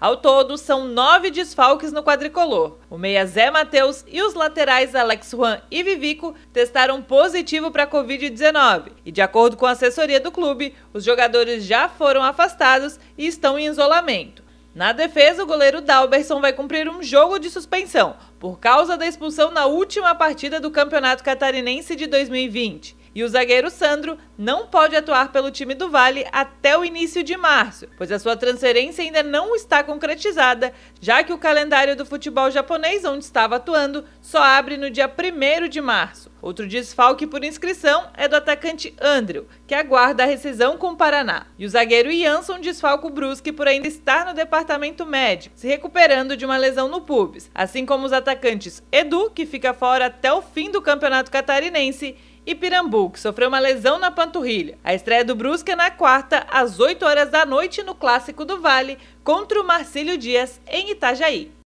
Ao todo, são nove desfalques no quadricolor. O meia Zé Matheus e os laterais Alex Juan e Vivico testaram positivo para a Covid-19. E de acordo com a assessoria do clube, os jogadores já foram afastados e estão em isolamento. Na defesa, o goleiro Dalberson vai cumprir um jogo de suspensão por causa da expulsão na última partida do Campeonato Catarinense de 2020. E o zagueiro Sandro não pode atuar pelo time do Vale até o início de março, pois a sua transferência ainda não está concretizada, já que o calendário do futebol japonês, onde estava atuando, só abre no dia 1 de março. Outro desfalque por inscrição é do atacante Andrew, que aguarda a rescisão com o Paraná. E o zagueiro Jansson desfalca o Brusque por ainda estar no departamento médico, se recuperando de uma lesão no pubis, assim como os atacantes Edu, que fica fora até o fim do Campeonato Catarinense, e Pirambu, que sofreu uma lesão na panturrilha. A estreia do Brusque é na quarta, às 8 horas da noite, no Clássico do Vale, contra o Marcílio Dias, em Itajaí.